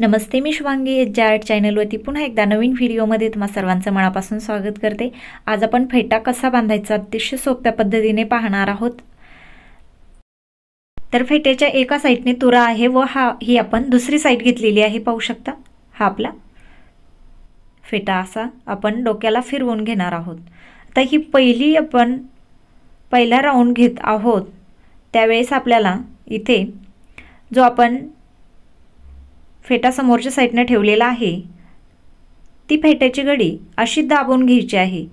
नमस्ते मी Shubhangi H art चॅनलवरती पुन्हा एकदा नवीन व्हिडिओमध्ये तुम्हा सर्वांचं मनापासून स्वागत करते आज आपण फेटा कसा बांधायचा अतिशय सोप्या पद्धतीने पाहणार आहोत तर फेट्याच्या एका साईडने तुरा आहे व हा ही आपण दुसरी साईड घेतलेली आहे पाहू शकता हा आपला फेटा असा आपण डोक्याला फिरवून घेणार आहोत आता ही पहिली आपण पहिला राऊंड घेत आहोत त्यावेळेस आपल्याला इथे जो आपण फेटा समोरच्या साईडनं ठेवलेला आहे ती फेट्याची गडी अशी दाबून घ्यायची आहे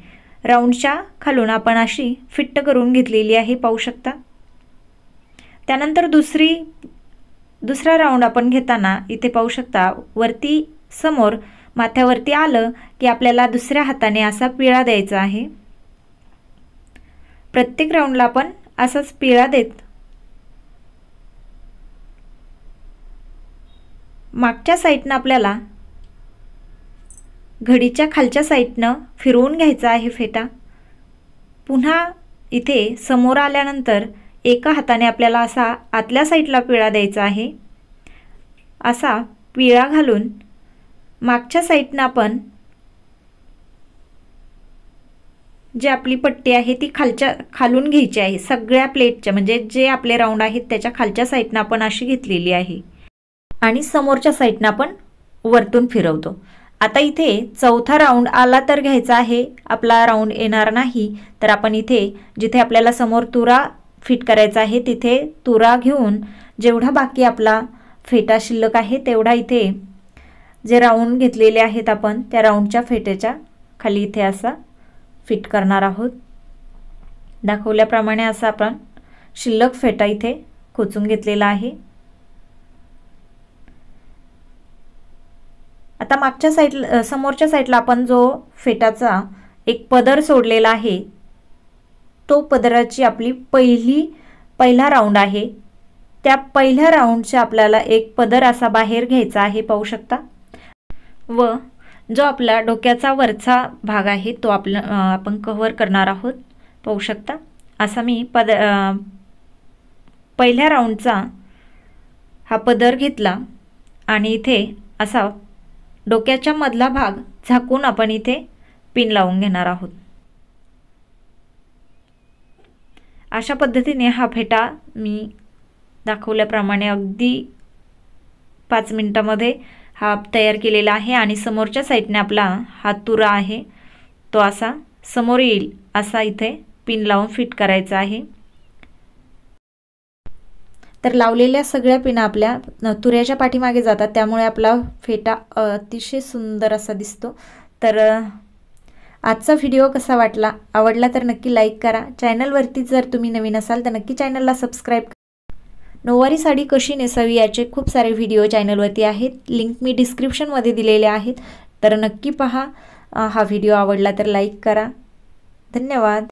राऊंडच्या खालून आपण अशी फिट्ट करून घेतलेली आहे पाहू शकता त्यानंतर दुसरी दुसरा राऊंड आपण घेताना इथे पाहू शकता वरती समोर माथ्यावरती आलं की आपल्याला दुसऱ्या हाताने असा पिळा द्यायचा आहे प्रत्येक राऊंडला आपण असाच पिळा देत मागच्या साईडनं आपल्याला घडीच्या खालच्या साईडनं फिरवून घ्यायचा आहे फेटा पुन्हा इथे समोर आल्यानंतर एका हाताने आपल्याला असा आतल्या साईडला पिळा द्यायचा आहे असा पिळा घालून मागच्या साईडनं आपण जी आपली पट्टी आहे ती खालच्या खालून घ्यायची आहे सगळ्या प्लेटच्या म्हणजे जे आपले राऊंड आहेत त्याच्या खालच्या साईडनं आपण अशी घेतलेली आहे आणि समोरच्या साईडनं आपण वरतून फिरवतो आता इथे चौथा राऊंड आला तर घ्यायचा आहे आपला राऊंड येणार नाही तर आपण इथे जिथे आपल्याला समोर तुरा फिट करायचा आहे तिथे तुरा घेऊन जेवढा बाकी आपला फेटा शिल्लक आहे तेवढा इथे जे राऊंड घेतलेले आहेत आपण त्या राऊंडच्या फेट्याच्या खाली इथे असा फिट करणार आहोत दाखवल्याप्रमाणे असा आपण शिल्लक फेटा इथे खोचून घेतलेला आहे आता मागच्या साईडला समोरच्या साईडला आपण जो फेटाचा एक पदर सोडलेला आहे तो पदराची आपली पहिली पहिला राऊंड आहे त्या पहिल्या राऊंडचा आपल्याला एक पदर असा बाहेर घ्यायचा आहे पाहू शकता व जो आपला डोक्याचा वरचा भाग आहे तो आपला आपण कव्हर करणार आहोत पाहू शकता असा मी पद पहिल्या राऊंडचा हा पदर घेतला आणि इथे असा डोक्याच्या मधला भाग झाकून आपण इथे पिन लावून घेणार आहोत अशा पद्धतीने हा फेटा मी दाखवल्याप्रमाणे अगदी पाच मिनटामध्ये हा तयार केलेला आहे आणि समोरच्या साईडने आपला हा तुरा आहे तो असा समोर येईल असा इथे पिन लावून फिट करायचा आहे तर लावलेल्या सगळ्या पिना आपल्या तुऱ्याच्या पाठीमागे जातात त्यामुळे आपला फेटा अतिशय सुंदर असा दिसतो तर आजचा व्हिडिओ कसा वाटला आवडला तर नक्की लाईक करा चॅनलवरती जर तुम्ही नवीन असाल तर नक्की चॅनलला सबस्क्राईब करा नऊवारी साडी कशी नेसावी याचे खूप सारे व्हिडिओ चॅनलवरती आहेत लिंक मी डिस्क्रिप्शनमध्ये दिलेले आहेत तर नक्की पहा हा व्हिडिओ आवडला तर लाईक करा धन्यवाद